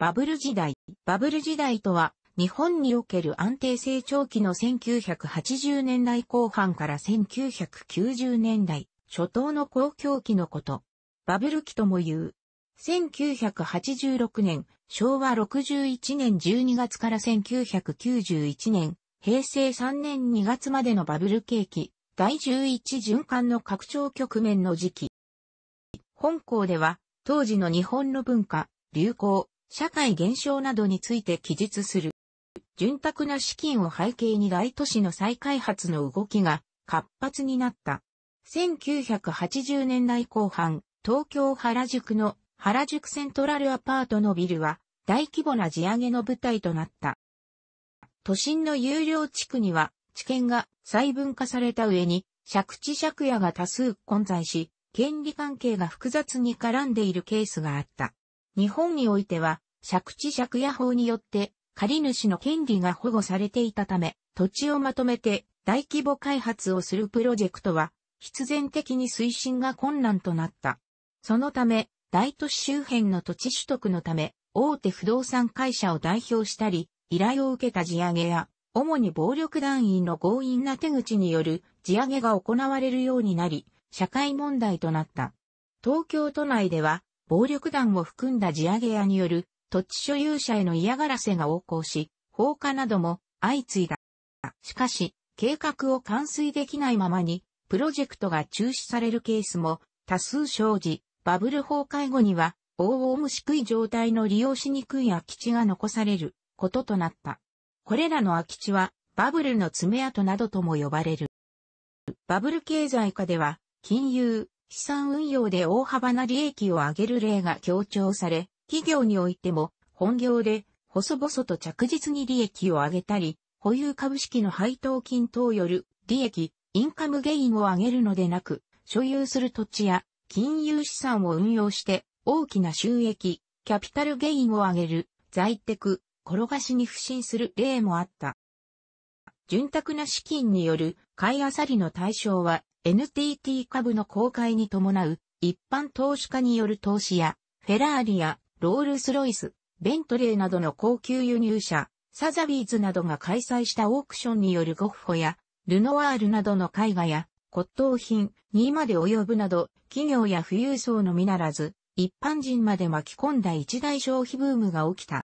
バブル時代。バブル時代とは、日本における安定成長期の1980年代後半から1990年代、初頭の公共期のこと。バブル期とも言う。1986年、昭和61年12月から1991年、平成3年2月までのバブル景気、第11循環の拡張局面の時期。本校では、当時の日本の文化、流行、社会現象などについて記述する。潤沢な資金を背景に大都市の再開発の動きが活発になった。1980年代後半、東京原宿の原宿セントラルアパートのビルは大規模な地上げの舞台となった。都心の有料地区には地権が細分化された上に借地借家が多数混在し、権利関係が複雑に絡んでいるケースがあった。日本においては、借地借家法によって、借主の権利が保護されていたため、土地をまとめて大規模開発をするプロジェクトは、必然的に推進が困難となった。そのため、大都市周辺の土地取得のため、大手不動産会社を代表したり、依頼を受けた地上げや、主に暴力団員の強引な手口による地上げが行われるようになり、社会問題となった。東京都内では、暴力団を含んだ地上げ屋による土地所有者への嫌がらせが横行し、放火なども相次いだ。しかし、計画を完遂できないままに、プロジェクトが中止されるケースも多数生じ、バブル崩壊後には、大々虫食い状態の利用しにくい空き地が残されることとなった。これらの空き地は、バブルの爪痕などとも呼ばれる。バブル経済下では、金融、資産運用で大幅な利益を上げる例が強調され、企業においても本業で細々と着実に利益を上げたり、保有株式の配当金等よる利益、インカムゲインを上げるのでなく、所有する土地や金融資産を運用して大きな収益、キャピタルゲインを上げる、在テク、転がしに不振する例もあった。潤沢な資金による買い漁りの対象は NTT 株の公開に伴う一般投資家による投資や、フェラーリやロールスロイス、ベントレーなどの高級輸入車、サザビーズなどが開催したオークションによるゴッホや、ルノワールなどの絵画や、骨董品にまで及ぶなど、企業や富裕層のみならず、一般人まで巻き込んだ一大消費ブームが起きた。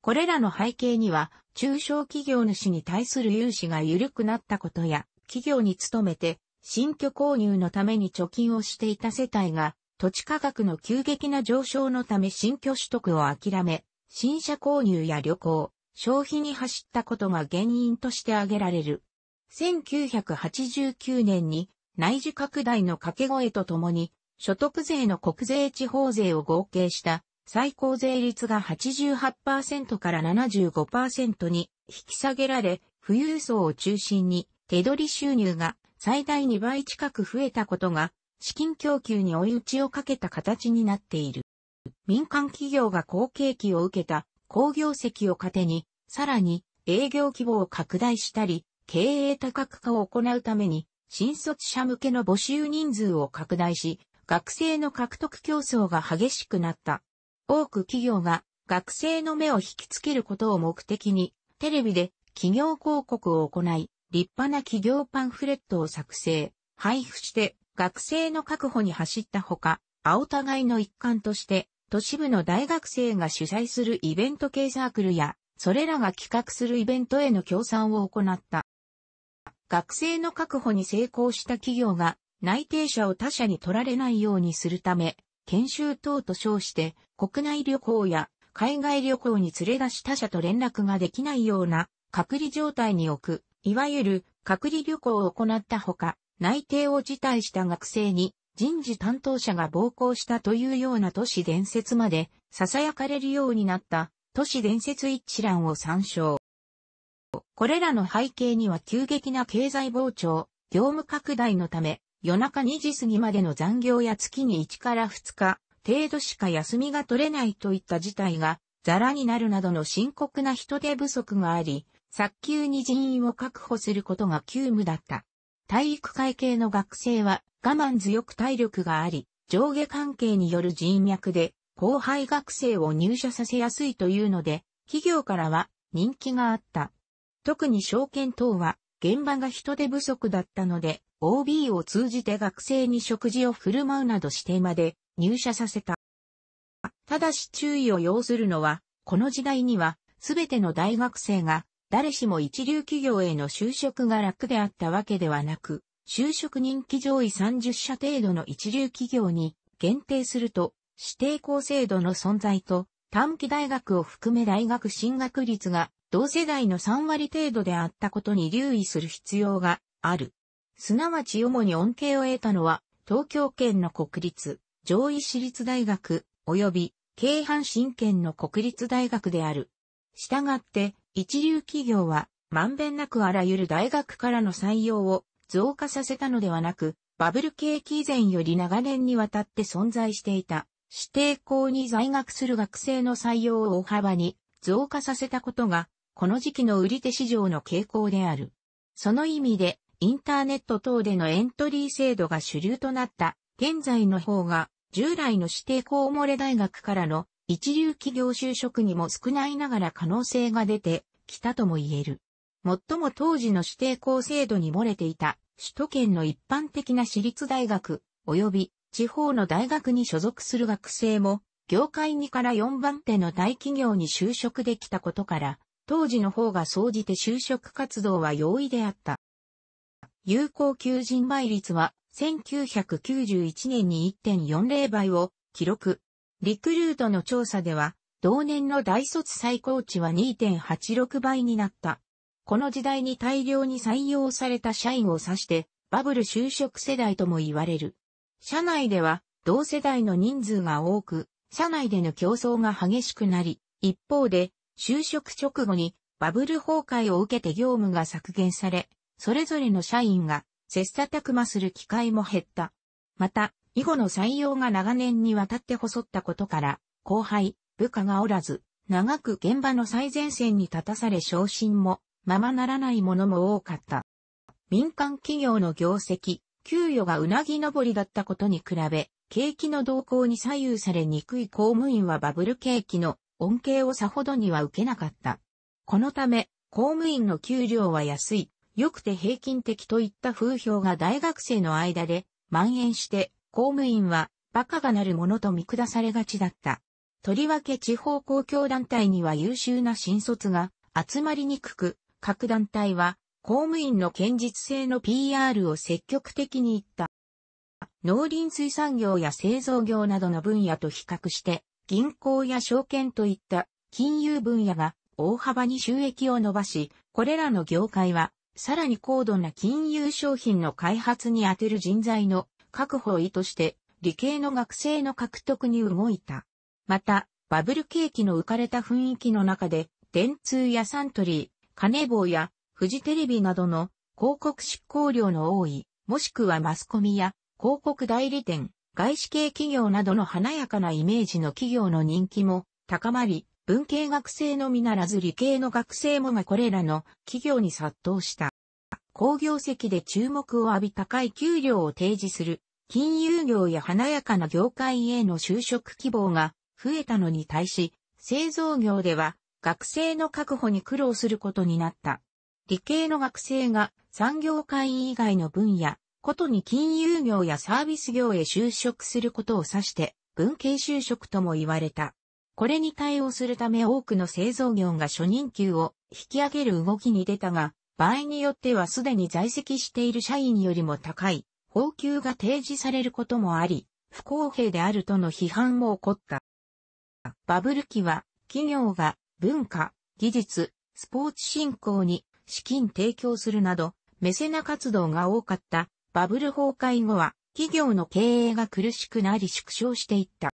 これらの背景には、中小企業主に対する融資が緩くなったことや、企業に勤めて、新居購入のために貯金をしていた世帯が、土地価格の急激な上昇のため新居取得を諦め、新車購入や旅行、消費に走ったことが原因として挙げられる。1989年に内需拡大の掛け声とともに、所得税の国税地方税を合計した最高税率が88%から75%に引き下げられ、富裕層を中心に手取り収入が最大2倍近く増えたことが、資金供給に追い打ちをかけた形になっている。民間企業が好景気を受けた工業績を糧に、さらに営業規模を拡大したり、経営多角化を行うために、新卒者向けの募集人数を拡大し、学生の獲得競争が激しくなった。多く企業が学生の目を引きつけることを目的に、テレビで企業広告を行い、立派な企業パンフレットを作成、配布して学生の確保に走ったほか、青互いの一環として、都市部の大学生が主催するイベント系サークルや、それらが企画するイベントへの協賛を行った。学生の確保に成功した企業が内定者を他社に取られないようにするため、研修等と称して国内旅行や海外旅行に連れ出し他社と連絡ができないような隔離状態に置くいわゆる隔離旅行を行ったほか、内定を辞退した学生に人事担当者が暴行したというような都市伝説まで囁かれるようになった都市伝説一覧を参照。これらの背景には急激な経済膨張、業務拡大のため、夜中2時過ぎまでの残業や月に1から2日程度しか休みが取れないといった事態がザラになるなどの深刻な人手不足があり、早急に人員を確保することが急務だった。体育会系の学生は我慢強く体力があり、上下関係による人脈で後輩学生を入社させやすいというので、企業からは人気があった。特に証券等は現場が人手不足だったので、OB を通じて学生に食事を振る舞うなどしてまで入社させた。ただし注意を要するのは、この時代にはすべての大学生が誰しも一流企業への就職が楽であったわけではなく、就職人気上位30社程度の一流企業に限定すると、指定校制度の存在と、短期大学を含め大学進学率が同世代の3割程度であったことに留意する必要がある。すなわち主に恩恵を得たのは、東京圏の国立、上位私立大学、及び、京阪神圏の国立大学である。したがって、一流企業は、まんべんなくあらゆる大学からの採用を増加させたのではなく、バブル景気以前より長年にわたって存在していた、指定校に在学する学生の採用を大幅に増加させたことが、この時期の売り手市場の傾向である。その意味で、インターネット等でのエントリー制度が主流となった、現在の方が、従来の指定校漏れ大学からの一流企業就職にも少ないながら可能性が出てきたとも言える。最も当時の指定校制度に漏れていた首都圏の一般的な私立大学及び地方の大学に所属する学生も業界2から4番手の大企業に就職できたことから当時の方が総じて就職活動は容易であった。有効求人倍率は1991年に1.40倍を記録。リクルートの調査では、同年の大卒最高値は2.86倍になった。この時代に大量に採用された社員を指して、バブル就職世代とも言われる。社内では、同世代の人数が多く、社内での競争が激しくなり、一方で、就職直後にバブル崩壊を受けて業務が削減され、それぞれの社員が切磋琢磨する機会も減った。また、以後の採用が長年にわたって細ったことから、後輩、部下がおらず、長く現場の最前線に立たされ昇進も、ままならないものも多かった。民間企業の業績、給与がうなぎ登りだったことに比べ、景気の動向に左右されにくい公務員はバブル景気の恩恵をさほどには受けなかった。このため、公務員の給料は安い、良くて平均的といった風評が大学生の間で蔓延して、公務員は馬鹿がなるものと見下されがちだった。とりわけ地方公共団体には優秀な新卒が集まりにくく、各団体は公務員の堅実性の PR を積極的に言った。農林水産業や製造業などの分野と比較して、銀行や証券といった金融分野が大幅に収益を伸ばし、これらの業界はさらに高度な金融商品の開発に充てる人材の確保を意図して、理系の学生の獲得に動いた。また、バブル景気の浮かれた雰囲気の中で、電通やサントリー、カネボウやフジテレビなどの広告執行量の多い、もしくはマスコミや広告代理店、外資系企業などの華やかなイメージの企業の人気も高まり、文系学生のみならず理系の学生もがこれらの企業に殺到した。工業績で注目を浴び高い給料を提示する金融業や華やかな業界への就職希望が増えたのに対し、製造業では学生の確保に苦労することになった。理系の学生が産業界以外の分野、ことに金融業やサービス業へ就職することを指して、文系就職とも言われた。これに対応するため多くの製造業が初任給を引き上げる動きに出たが、場合によってはすでに在籍している社員よりも高い応急が提示されることもあり、不公平であるとの批判も起こった。バブル期は、企業が文化、技術、スポーツ振興に資金提供するなど、メセナ活動が多かったバブル崩壊後は、企業の経営が苦しくなり縮小していった。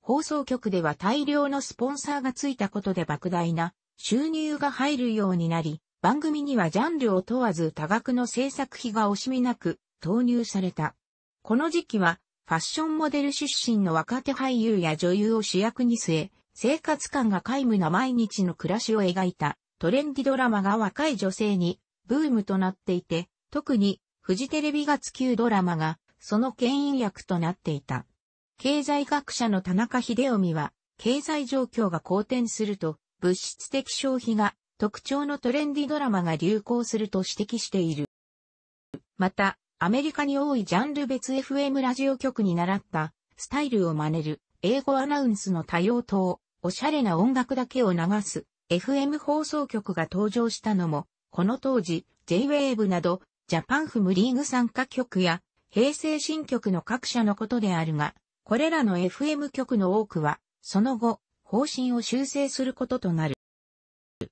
放送局では大量のスポンサーがついたことで莫大な収入が入るようになり、番組にはジャンルを問わず多額の制作費が惜しみなく投入された。この時期は、ファッションモデル出身の若手俳優や女優を主役に据え、生活感が皆無な毎日の暮らしを描いたトレンディドラマが若い女性にブームとなっていて、特にフジテレビ月級ドラマがその牽引役となっていた。経済学者の田中秀臣は、経済状況が好転すると物質的消費が特徴のトレンディドラマが流行すると指摘している。また、アメリカに多いジャンル別 FM ラジオ局に習った、スタイルを真似る、英語アナウンスの多様等、おしゃれな音楽だけを流す、FM 放送局が登場したのも、この当時、J-Wave など、ジャパンフムリーグ参加局や、平成新局の各社のことであるが、これらの FM 局の多くは、その後、方針を修正することとなる。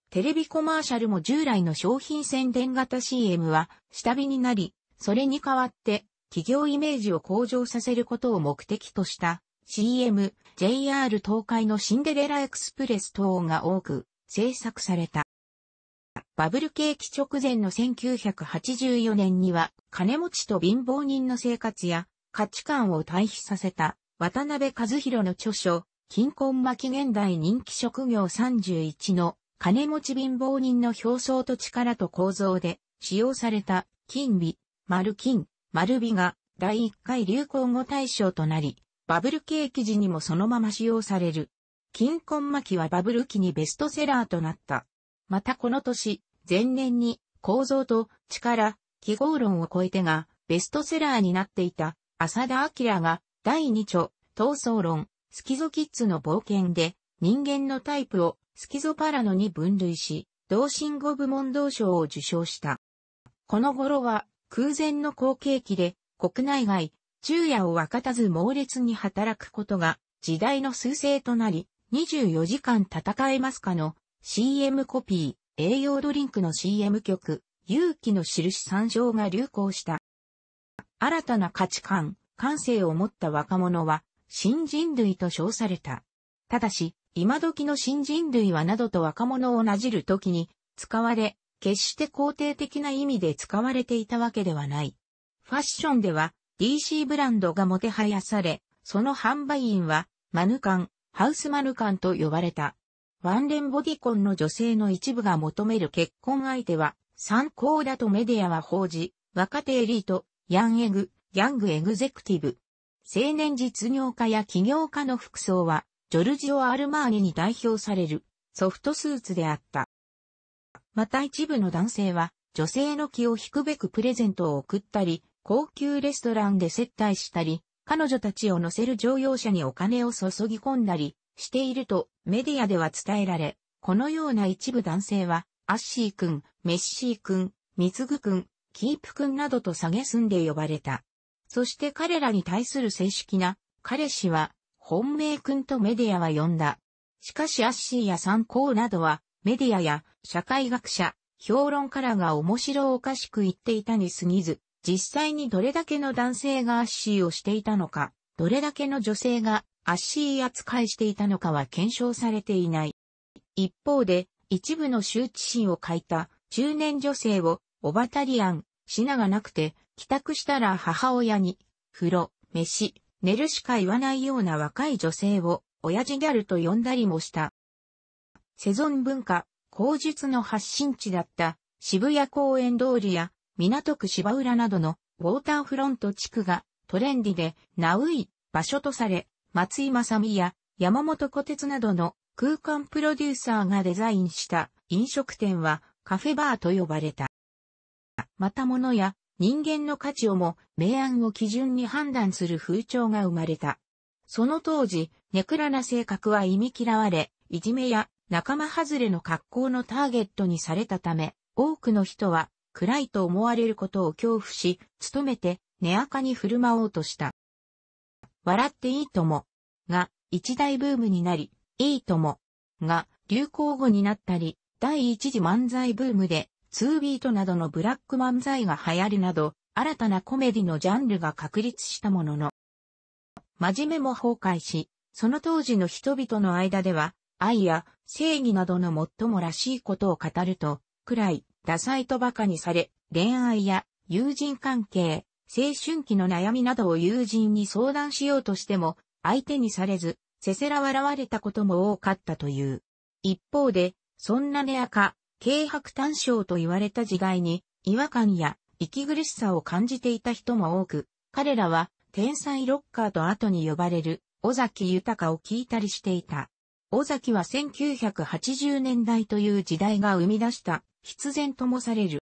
テレビコマーシャルも従来の商品宣伝型 CM は下火になり、それに代わって、企業イメージを向上させることを目的とした CM、JR 東海のシンデレラエクスプレス等が多く制作された。バブル景気直前の1984年には、金持ちと貧乏人の生活や価値観を対比させた渡辺和弘の著書、金婚巻現代人気職業31の金持ち貧乏人の表層と力と構造で使用された金美、丸金、丸美が第1回流行語大賞となり、バブル景気時にもそのまま使用される。金婚巻きはバブル期にベストセラーとなった。またこの年、前年に構造と力、記号論を超えてがベストセラーになっていた浅田明が第2著、闘争論、スキゾキッズの冒険で人間のタイプをスキゾパラノに分類し、同心語部門同賞を受賞した。この頃は空前の好景気で、国内外、昼夜を分かたず猛烈に働くことが、時代の趨勢となり、24時間戦えますかの CM コピー、栄養ドリンクの CM 曲、勇気の印参照が流行した。新たな価値観、感性を持った若者は、新人類と称された。ただし、今時の新人類はなどと若者をなじる時に、使われ、決して肯定的な意味で使われていたわけではない。ファッションでは DC ブランドがもてはやされ、その販売員はマヌカン、ハウスマヌカンと呼ばれた。ワンレンボディコンの女性の一部が求める結婚相手は参考だとメディアは報じ、若手エリート、ヤンエグ、ヤングエグゼクティブ。青年実業家や起業家の服装は、ジョルジオ・アルマーニに代表されるソフトスーツであった。また一部の男性は、女性の気を引くべくプレゼントを送ったり、高級レストランで接待したり、彼女たちを乗せる乗用車にお金を注ぎ込んだりしているとメディアでは伝えられ、このような一部男性は、アッシー君、メッシー君、ミツグ君、キープ君などと下げすんで呼ばれた。そして彼らに対する正式な彼氏は本命君とメディアは呼んだ。しかしアッシーや参考などはメディアや社会学者、評論家らが面白おかしく言っていたに過ぎず、実際にどれだけの男性がアッシーをしていたのか、どれだけの女性がアッシー扱いしていたのかは検証されていない。一方で、一部の羞恥心を欠いた中年女性をオバタリアン、品がなくて、帰宅したら母親に、風呂、飯、寝るしか言わないような若い女性を、親父ギャルと呼んだりもした。セゾン文化、口述の発信地だった渋谷公園通りや港区芝浦などのウォーターフロント地区がトレンディでナウイ場所とされ、松井正美や山本小鉄などの空間プロデューサーがデザインした飲食店はカフェバーと呼ばれた。また物や人間の価値をも明暗を基準に判断する風潮が生まれた。その当時、ネクラな性格は忌み嫌われ、いじめや仲間外れの格好のターゲットにされたため、多くの人は暗いと思われることを恐怖し、努めて、寝垢に振る舞おうとした。笑っていいとも、が、一大ブームになり、いいとも、が、流行語になったり、第一次漫才ブームで、2ビートなどのブラック漫才が流行るなど、新たなコメディのジャンルが確立したものの、真面目も崩壊し、その当時の人々の間では、愛や正義などの最もらしいことを語ると、くらい、ダサいと馬鹿にされ、恋愛や友人関係、青春期の悩みなどを友人に相談しようとしても、相手にされず、せせら笑われたことも多かったという。一方で、そんなネアか、軽薄短小と言われた時代に、違和感や息苦しさを感じていた人も多く、彼らは、天才ロッカーと後に呼ばれる、尾崎豊を聞いたりしていた。尾崎は1980年代という時代が生み出した必然ともされる。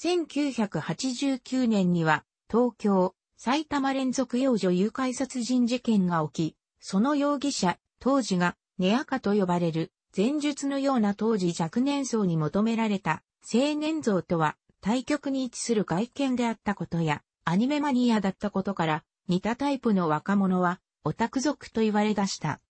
1989年には東京、埼玉連続幼女誘拐殺人事件が起き、その容疑者、当時がネアカと呼ばれる前述のような当時若年層に求められた青年像とは対極に位置する外見であったことやアニメマニアだったことから似たタイプの若者はオタク族と言われ出した。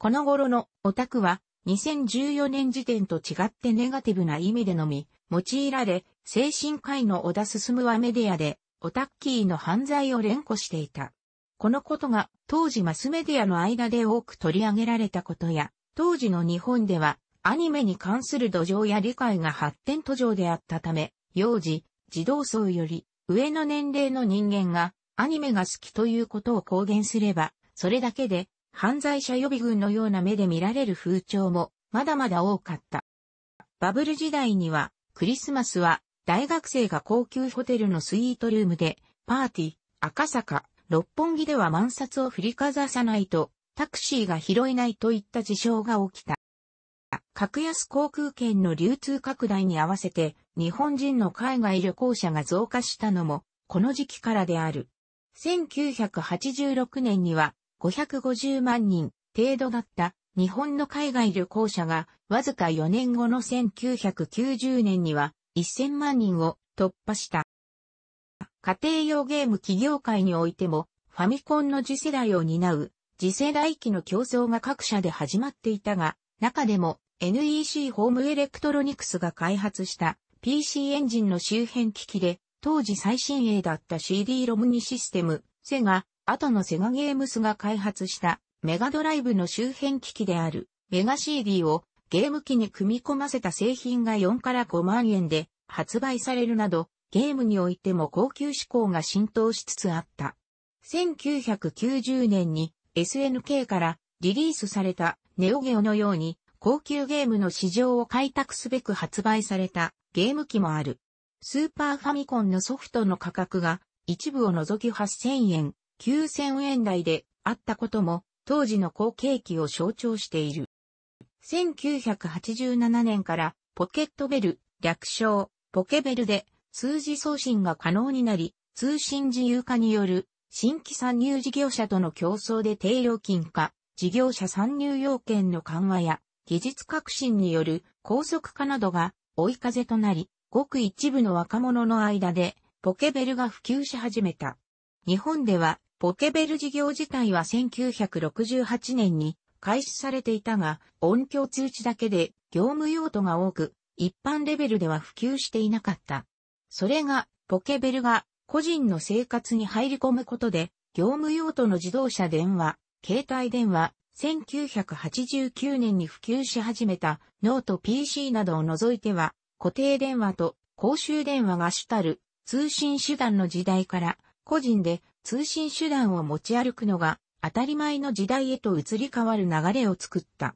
この頃のオタクは2014年時点と違ってネガティブな意味でのみ用いられ、精神科医の小田進はメディアでオタッキーの犯罪を連呼していた。このことが当時マスメディアの間で多く取り上げられたことや、当時の日本ではアニメに関する土壌や理解が発展途上であったため、幼児、児童層より上の年齢の人間がアニメが好きということを公言すれば、それだけで犯罪者予備軍のような目で見られる風潮もまだまだ多かった。バブル時代にはクリスマスは大学生が高級ホテルのスイートルームでパーティー、赤坂、六本木では万札を振りかざさないとタクシーが拾えないといった事象が起きた。格安航空券の流通拡大に合わせて日本人の海外旅行者が増加したのもこの時期からである。1986年には550万人程度だった日本の海外旅行者がわずか4年後の1990年には1000万人を突破した。家庭用ゲーム企業界においてもファミコンの次世代を担う次世代機の競争が各社で始まっていたが、中でも NEC ホームエレクトロニクスが開発した PC エンジンの周辺機器で当時最新鋭だった CD ロムニシステム、セガ、後のセガゲームスが開発したメガドライブの周辺機器であるメガ CD をゲーム機に組み込ませた製品が4から5万円で発売されるなどゲームにおいても高級志向が浸透しつつあった。1990年に SNK からリリースされたネオゲオのように高級ゲームの市場を開拓すべく発売されたゲーム機もある。スーパーファミコンのソフトの価格が一部を除き8000円、9000円台であったことも当時の好景気を象徴している。1987年からポケットベル、略称、ポケベルで数字送信が可能になり、通信自由化による新規参入事業者との競争で低料金化、事業者参入要件の緩和や技術革新による高速化などが追い風となり、ごく一部の若者の間でポケベルが普及し始めた。日本ではポケベル事業自体は1968年に開始されていたが、音響通知だけで業務用途が多く、一般レベルでは普及していなかった。それが、ポケベルが個人の生活に入り込むことで、業務用途の自動車電話、携帯電話、1989年に普及し始めたノート PC などを除いては、固定電話と公衆電話が主たる通信手段の時代から個人で通信手段を持ち歩くのが当たり前の時代へと移り変わる流れを作った。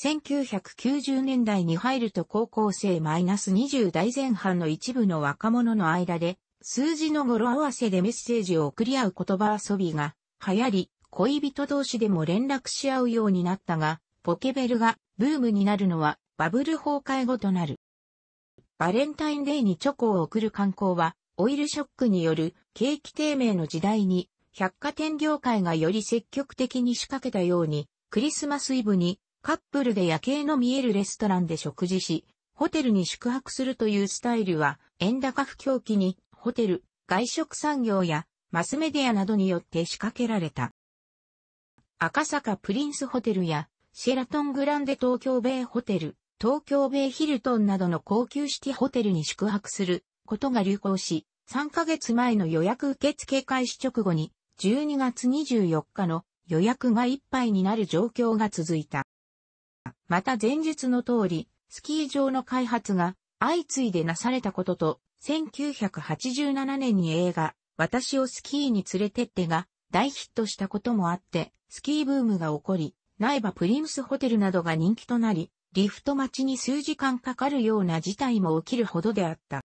1990年代に入ると高校生マイナス -20 代前半の一部の若者の間で、数字の語呂合わせでメッセージを送り合う言葉遊びが流行り、恋人同士でも連絡し合うようになったが、ポケベルがブームになるのはバブル崩壊後となる。バレンタインデーにチョコを送る観光はオイルショックによる景気低迷の時代に、百貨店業界がより積極的に仕掛けたように、クリスマスイブにカップルで夜景の見えるレストランで食事し、ホテルに宿泊するというスタイルは、円高不況期に、ホテル、外食産業や、マスメディアなどによって仕掛けられた。赤坂プリンスホテルや、シェラトングランデ東京米ホテル、東京米ヒルトンなどの高級シティホテルに宿泊することが流行し、3ヶ月前の予約受付開始直後に、12月24日の予約がいっぱいになる状況が続いた。また前述の通り、スキー場の開発が相次いでなされたことと、1987年に映画、私をスキーに連れてってが大ヒットしたこともあって、スキーブームが起こり、苗場プリムスホテルなどが人気となり、リフト待ちに数時間かかるような事態も起きるほどであった。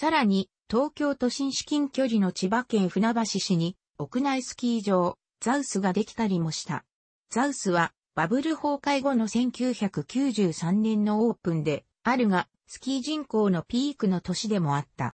さらに、東京都心至近距離の千葉県船橋市に、屋内スキー場、ザウスができたりもした。ザウスは、バブル崩壊後の1993年のオープンで、あるが、スキー人口のピークの年でもあった。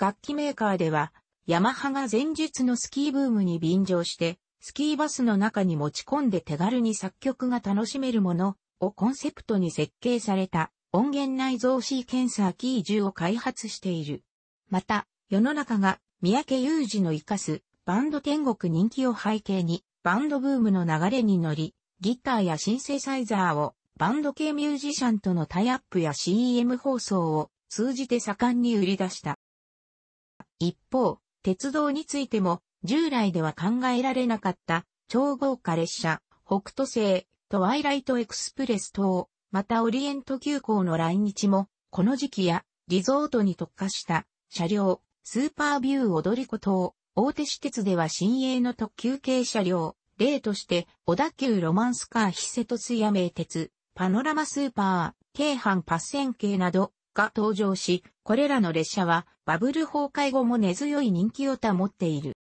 楽器メーカーでは、ヤマハが前述のスキーブームに便乗して、スキーバスの中に持ち込んで手軽に作曲が楽しめるものをコンセプトに設計された音源内蔵シーケンサーキー10を開発している。また、世の中が三宅裕二の生かすバンド天国人気を背景に、バンドブームの流れに乗り、ギターやシンセサイザーをバンド系ミュージシャンとのタイアップや CM 放送を通じて盛んに売り出した。一方、鉄道についても従来では考えられなかった超豪華列車、北斗星、トワイライトエクスプレス等またオリエント急行の来日も、この時期やリゾートに特化した車両、スーパービュー踊り子等、大手私鉄では新鋭の特急系車両、例として小田急ロマンスカーヒセトス屋名鉄、パノラマスーパー、京阪パッセン系などが登場し、これらの列車はバブル崩壊後も根強い人気を保っている。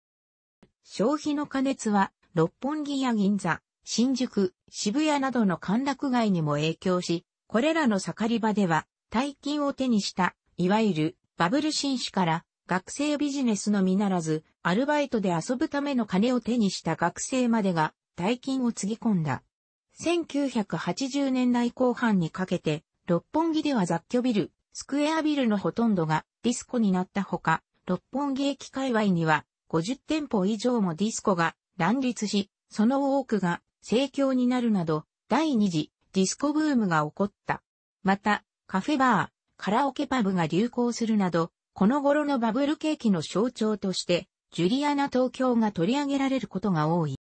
消費の加熱は六本木や銀座、新宿、渋谷などの歓楽街にも影響し、これらの盛り場では、大金を手にした、いわゆるバブル紳士から、学生ビジネスのみならず、アルバイトで遊ぶための金を手にした学生までが、大金をつぎ込んだ。1980年代後半にかけて、六本木では雑居ビル、スクエアビルのほとんどがディスコになったほか、六本木駅界隈には50店舗以上もディスコが乱立し、その多くが盛況になるなど、第二次ディスコブームが起こった。また、カフェバー、カラオケパブが流行するなど、この頃のバブル景気の象徴として、ジュリアナ東京が取り上げられることが多い。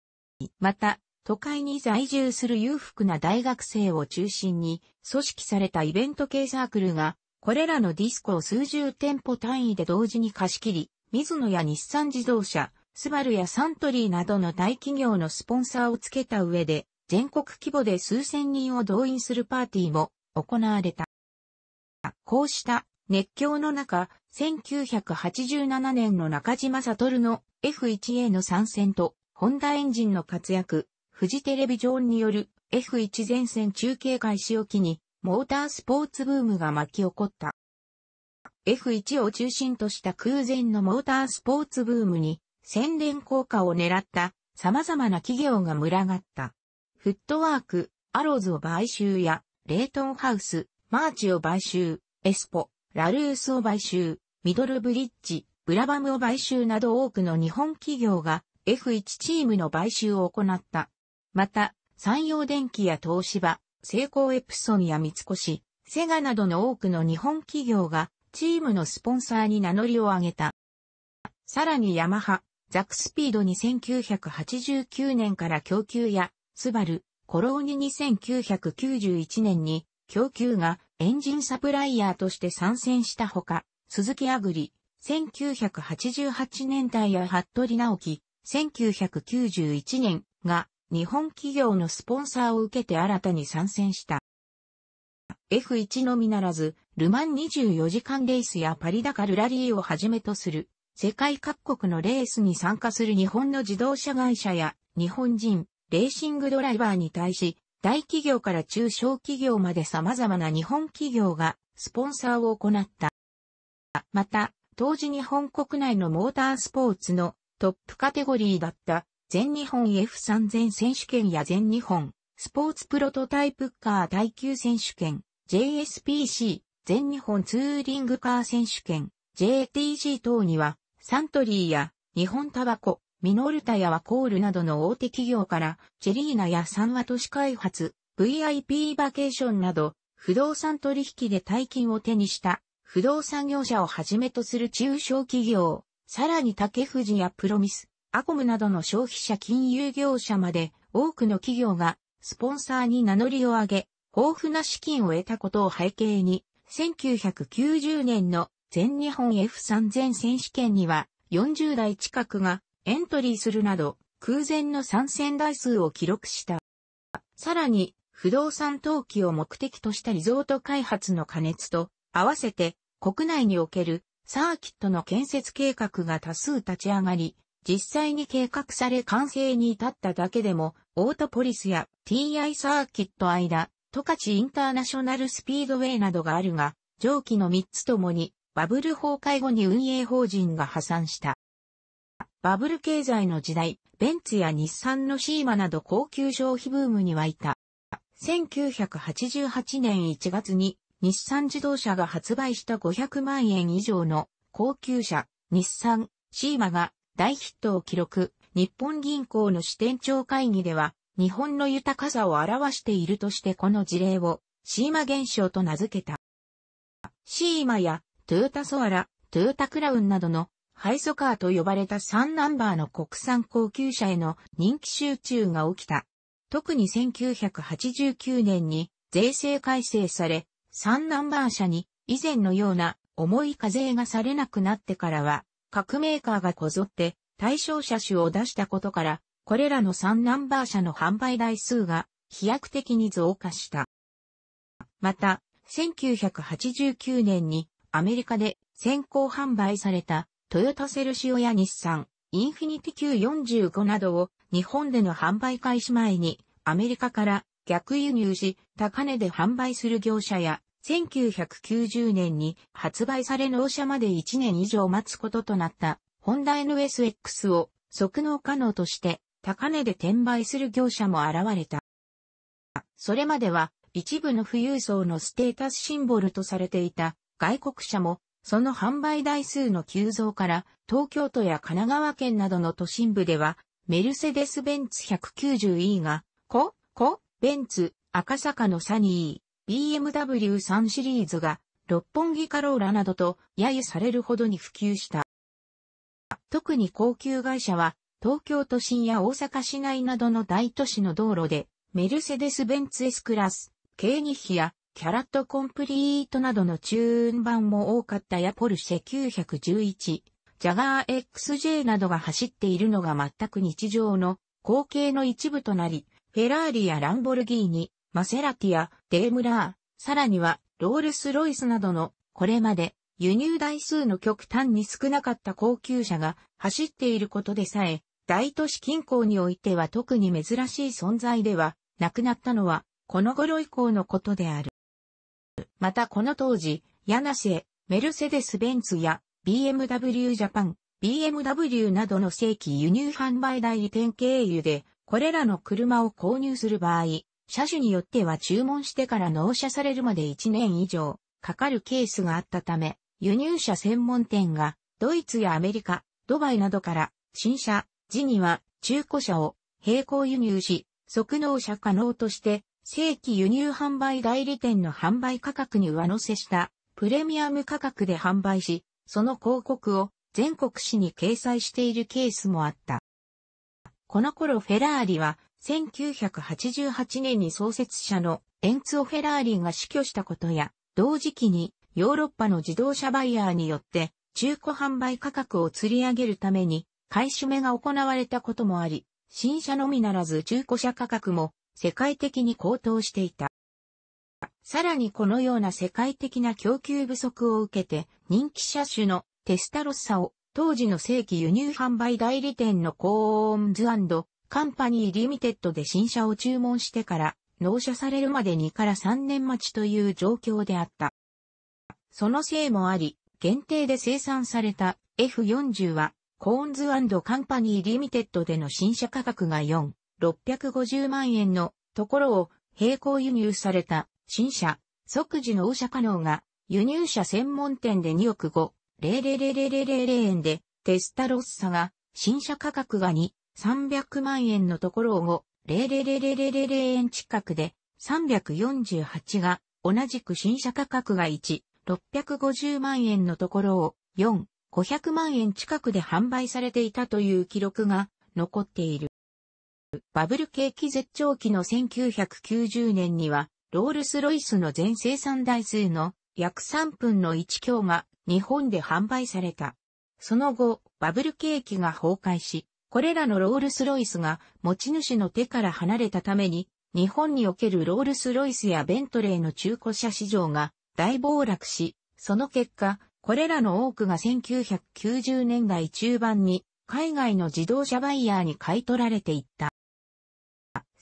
また、都会に在住する裕福な大学生を中心に、組織されたイベント系サークルが、これらのディスコを数十店舗単位で同時に貸し切り、水野や日産自動車、スバルやサントリーなどの大企業のスポンサーをつけた上で、全国規模で数千人を動員するパーティーも行われた。こうした熱狂の中、1987年の中島悟の F1A の参戦と、ホンダエンジンの活躍、フジテレビジョンによる F1 前線中継開始を機に、モータースポーツブームが巻き起こった。F1 を中心とした空前のモータースポーツブームに、宣伝効果を狙った様々な企業が群がった。フットワーク、アローズを買収や、レートンハウス、マーチを買収、エスポ、ラルースを買収、ミドルブリッジ、ブラバムを買収など多くの日本企業が F1 チームの買収を行った。また、山陽電機や東芝、セイコーエプソンや三越、セガなどの多くの日本企業がチームのスポンサーに名乗りを上げた。さらにヤマハ、ザクスピードに9 8 9年から供給や、スバル、コローニに9 9 1年に供給がエンジンサプライヤーとして参戦したほか、鈴木アグリ、1988年代や服部直樹、1991年が日本企業のスポンサーを受けて新たに参戦した。F1 のみならず、ルマン24時間レースやパリダカルラリーをはじめとする世界各国のレースに参加する日本の自動車会社や日本人、レーシングドライバーに対し、大企業から中小企業まで様々な日本企業がスポンサーを行った。また、当時日本国内のモータースポーツのトップカテゴリーだった全日本 F3000 選手権や全日本スポーツプロトタイプカー耐久選手権 JSPC 全日本ツーリングカー選手権 JTG 等にはサントリーや日本タバコ、ミノルタやワコールなどの大手企業から、チェリーナや三和都市開発、VIP バケーションなど、不動産取引で大金を手にした、不動産業者をはじめとする中小企業、さらに竹富士やプロミス、アコムなどの消費者金融業者まで、多くの企業が、スポンサーに名乗りを上げ、豊富な資金を得たことを背景に、1990年の全日本 F3 0 0 0選手権には40代近くがエントリーするなど空前の参戦台数を記録した。さらに不動産投機を目的としたリゾート開発の加熱と合わせて国内におけるサーキットの建設計画が多数立ち上がり、実際に計画され完成に至っただけでも、オートポリスや TI サーキット間、十勝インターナショナルスピードウェイなどがあるが、上記の3つともにバブル崩壊後に運営法人が破産した。バブル経済の時代、ベンツや日産のシーマなど高級消費ブームに沸いた。1988年1月に日産自動車が発売した500万円以上の高級車、日産、シーマが大ヒットを記録。日本銀行の支店長会議では、日本の豊かさを表しているとしてこの事例を、シーマ現象と名付けた。シーマやトヨタソアラ、トヨタクラウンなどのハイソカーと呼ばれた3ナンバーの国産高級車への人気集中が起きた。特に1989年に税制改正され、3ナンバー車に以前のような重い課税がされなくなってからは、各メーカーがこぞって対象車種を出したことから、これらの3ナンバー車の販売台数が飛躍的に増加した。また、1989年にアメリカで先行販売されたトヨタセルシオや日産、インフィニティ Q45 などを日本での販売開始前にアメリカから逆輸入し高値で販売する業者や1990年に発売され納車まで1年以上待つこととなったホンダ NSX を即納可能として高値で転売する業者も現れた。それまでは一部の富裕層のステータスシンボルとされていた外国車も、その販売台数の急増から、東京都や神奈川県などの都心部では、メルセデス・ベンツ 190E が、コ、コ、ベンツ、赤坂のサニー、BMW 3シリーズが、六本木カローラなどと、揶揄されるほどに普及した。特に高級会社は、東京都心や大阪市内などの大都市の道路で、メルセデス・ベンツ S クラス、軽2比やキャラットコンプリートなどの中ン版も多かったやポルシェ911、ジャガー XJ などが走っているのが全く日常の光景の一部となり、フェラーリやランボルギーニ、マセラティやデームラー、さらにはロールスロイスなどのこれまで輸入台数の極端に少なかった高級車が走っていることでさえ、大都市近郊においては特に珍しい存在ではなくなったのはこの頃以降のことである。またこの当時、ヤナメルセデス・ベンツや BMW ジャパン、BMW などの正規輸入販売代理店経由で、これらの車を購入する場合、車種によっては注文してから納車されるまで1年以上かかるケースがあったため、輸入車専門店がドイツやアメリカ、ドバイなどから新車、時には中古車を並行輸入し、即納車可能として正規輸入販売代理店の販売価格に上乗せしたプレミアム価格で販売し、その広告を全国紙に掲載しているケースもあった。この頃フェラーリは1988年に創設者のエンツオ・フェラーリが死去したことや、同時期にヨーロッパの自動車バイヤーによって中古販売価格を釣り上げるために買い占めが行われたこともあり、新車のみならず中古車価格も世界的に高騰していた。さらにこのような世界的な供給不足を受けて人気車種のテスタロッサを当時の正規輸入販売代理店のコーンズカンパニーリミテッドで新車を注文してから納車されるまで2から3年待ちという状況であった。そのせいもあり、限定で生産された F40 はコーンズカンパニーリミテッドでの新車価格が4、650万円のところを並行輸入された新車、即時納車可能が輸入車専門店で2億5、0 0 0 0円でテスタロッサが新車価格が2、300万円のところを5、0000000円近くで348が同じく新車価格が1、650万円のところを4、500万円近くで販売されていたという記録が残っている。バブル景気絶頂期の1990年には、ロールスロイスの全生産台数の約3分の1強が日本で販売された。その後、バブル景気が崩壊し、これらのロールスロイスが持ち主の手から離れたために、日本におけるロールスロイスやベントレーの中古車市場が大暴落し、その結果、これらの多くが1990年代中盤に海外の自動車バイヤーに買い取られていった。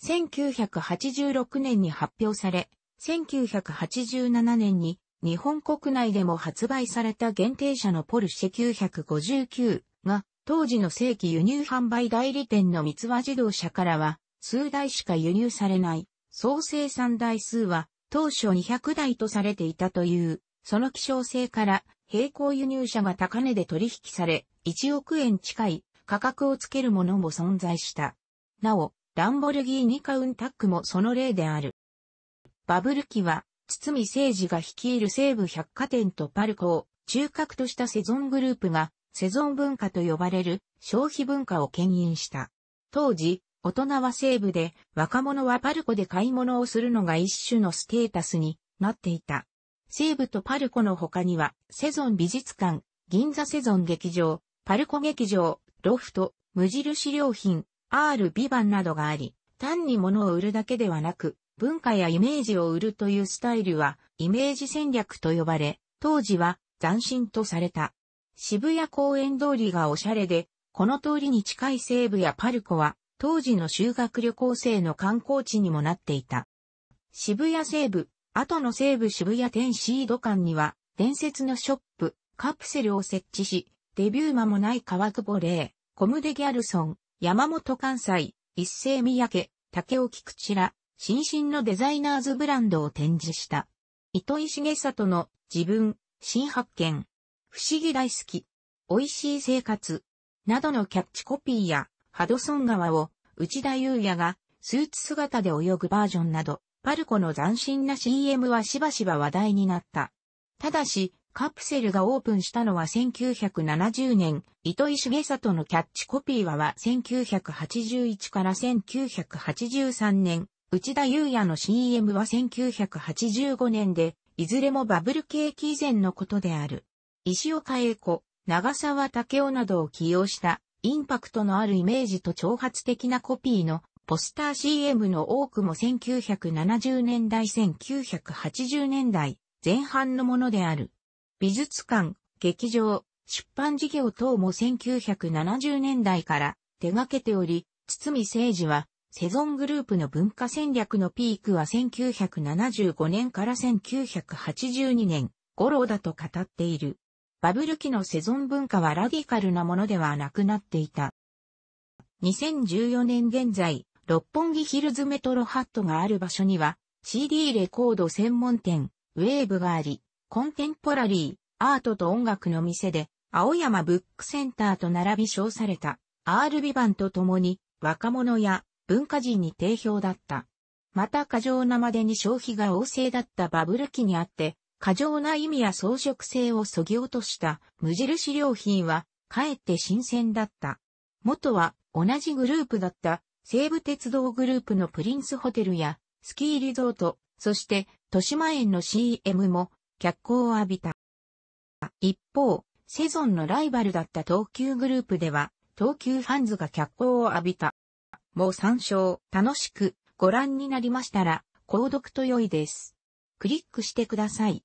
1986年に発表され、1987年に日本国内でも発売された限定車のポルシェ959が当時の正規輸入販売代理店の三和自動車からは数台しか輸入されない総生産台数は当初200台とされていたというその希少性から並行輸入車が高値で取引され1億円近い価格をつけるものも存在した。なお、ランボルギーニカウンタックもその例である。バブル期は、堤誠治が率いる西武百貨店とパルコを中核としたセゾングループが、セゾン文化と呼ばれる消費文化を牽引した。当時、大人は西武で、若者はパルコで買い物をするのが一種のステータスになっていた。西武とパルコの他には、セゾン美術館、銀座セゾン劇場、パルコ劇場、ロフト、無印良品、R バンなどがあり、単に物を売るだけではなく、文化やイメージを売るというスタイルは、イメージ戦略と呼ばれ、当時は斬新とされた。渋谷公園通りがおしゃれで、この通りに近い西部やパルコは、当時の修学旅行生の観光地にもなっていた。渋谷西部、後の西部渋谷店シード館には、伝説のショップ、カプセルを設置し、デビュー間もない川久保霊、コムデギャルソン、山本関西、一世三宅、竹尾菊池ら、新進のデザイナーズブランドを展示した。糸井重里の自分、新発見、不思議大好き、美味しい生活、などのキャッチコピーや、ハドソン川を内田祐也がスーツ姿で泳ぐバージョンなど、パルコの斬新な CM はしばしば話題になった。ただし、カプセルがオープンしたのは1970年、糸井重里のキャッチコピーはは1981から1983年、内田祐也の CM は1985年で、いずれもバブル景気以前のことである。石岡栄子、長沢武雄などを起用したインパクトのあるイメージと挑発的なコピーのポスター CM の多くも1970年代1980年代前半のものである。美術館、劇場、出版事業等も1970年代から手掛けており、堤誠治は、セゾングループの文化戦略のピークは1975年から1982年頃だと語っている。バブル期のセゾン文化はラディカルなものではなくなっていた。2014年現在、六本木ヒルズメトロハットがある場所には CD レコード専門店、ウェーブがあり、コンテンポラリー、アートと音楽の店で、青山ブックセンターと並び称された、アールビバンと共に、若者や文化人に定評だった。また過剰なまでに消費が旺盛だったバブル期にあって、過剰な意味や装飾性を削ぎ落とした無印良品は、かえって新鮮だった。元は同じグループだった西武鉄道グループのプリンスホテルやスキーリゾート、そして豊島園の CM も脚光を浴びた。一方、セゾンのライバルだった東急グループでは、東急ファンズが脚光を浴びた。もう参照、楽しく、ご覧になりましたら、購読と良いです。クリックしてください。